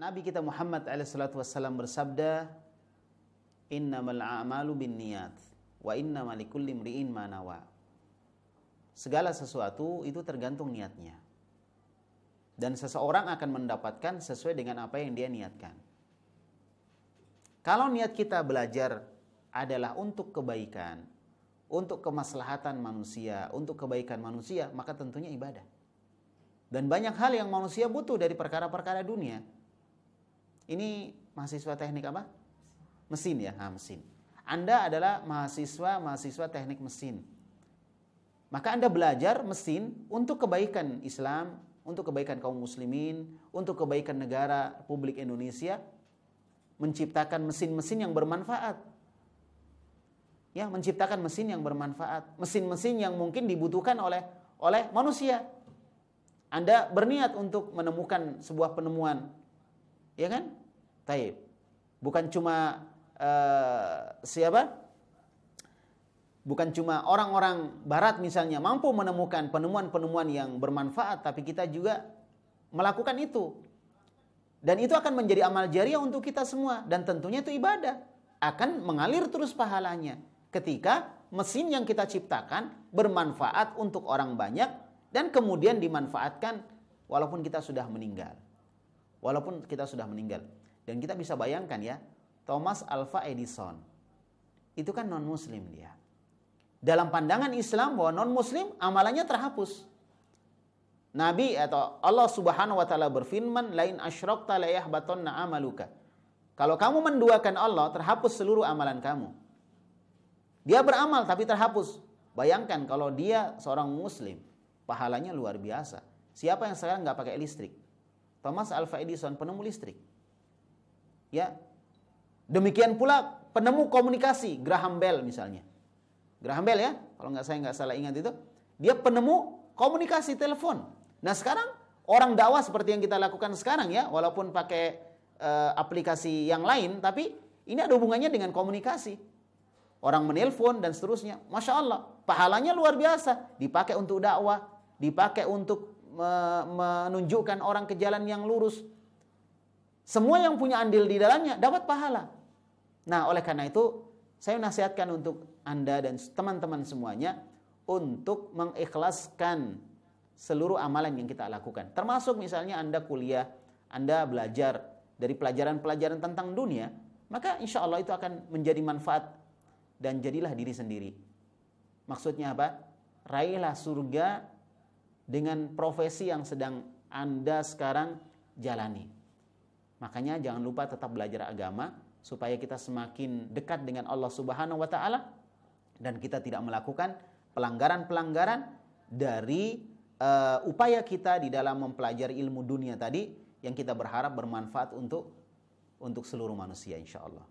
Nabi kita Muhammad alaihissalatu wassalam bersabda, "Innamal a'malu bin niat wa inna likulli manawa. Segala sesuatu itu tergantung niatnya. Dan seseorang akan mendapatkan sesuai dengan apa yang dia niatkan. Kalau niat kita belajar adalah untuk kebaikan, untuk kemaslahatan manusia, untuk kebaikan manusia, maka tentunya ibadah. Dan banyak hal yang manusia butuh dari perkara-perkara dunia ini mahasiswa teknik apa? Mesin ya, nah, mesin. Anda adalah mahasiswa mahasiswa teknik mesin. Maka Anda belajar mesin untuk kebaikan Islam, untuk kebaikan kaum muslimin, untuk kebaikan negara Republik Indonesia, menciptakan mesin-mesin yang bermanfaat. Ya, menciptakan mesin yang bermanfaat, mesin-mesin yang mungkin dibutuhkan oleh oleh manusia. Anda berniat untuk menemukan sebuah penemuan ya kan taib bukan cuma uh, siapa bukan cuma orang-orang barat misalnya mampu menemukan penemuan-penemuan yang bermanfaat tapi kita juga melakukan itu dan itu akan menjadi amal jariah untuk kita semua dan tentunya itu ibadah akan mengalir terus pahalanya ketika mesin yang kita ciptakan bermanfaat untuk orang banyak dan kemudian dimanfaatkan walaupun kita sudah meninggal walaupun kita sudah meninggal. Dan kita bisa bayangkan ya, Thomas Alva Edison itu kan non muslim dia. Dalam pandangan Islam bahwa non muslim amalannya terhapus. Nabi atau Allah Subhanahu wa taala berfirman, "Lain asyrakta la amaluka." Kalau kamu menduakan Allah, terhapus seluruh amalan kamu. Dia beramal tapi terhapus. Bayangkan kalau dia seorang muslim, pahalanya luar biasa. Siapa yang sekarang nggak pakai listrik? Thomas Alva Edison penemu listrik. Ya. Demikian pula penemu komunikasi Graham Bell misalnya. Graham Bell ya, kalau nggak saya nggak salah ingat itu, dia penemu komunikasi telepon. Nah sekarang orang dakwah seperti yang kita lakukan sekarang ya, walaupun pakai e, aplikasi yang lain, tapi ini ada hubungannya dengan komunikasi. Orang menelpon dan seterusnya, masya Allah, pahalanya luar biasa. Dipakai untuk dakwah, dipakai untuk menunjukkan orang ke jalan yang lurus. Semua yang punya andil di dalamnya dapat pahala. Nah, oleh karena itu saya nasihatkan untuk Anda dan teman-teman semuanya untuk mengikhlaskan seluruh amalan yang kita lakukan. Termasuk misalnya Anda kuliah, Anda belajar dari pelajaran-pelajaran tentang dunia, maka insya Allah itu akan menjadi manfaat dan jadilah diri sendiri. Maksudnya apa? Raihlah surga dengan profesi yang sedang Anda sekarang jalani. Makanya jangan lupa tetap belajar agama supaya kita semakin dekat dengan Allah Subhanahu wa taala dan kita tidak melakukan pelanggaran-pelanggaran dari uh, upaya kita di dalam mempelajari ilmu dunia tadi yang kita berharap bermanfaat untuk untuk seluruh manusia insya Allah.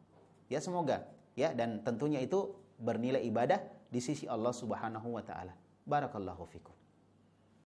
Ya semoga ya dan tentunya itu bernilai ibadah di sisi Allah Subhanahu wa taala. Barakallahu fikum.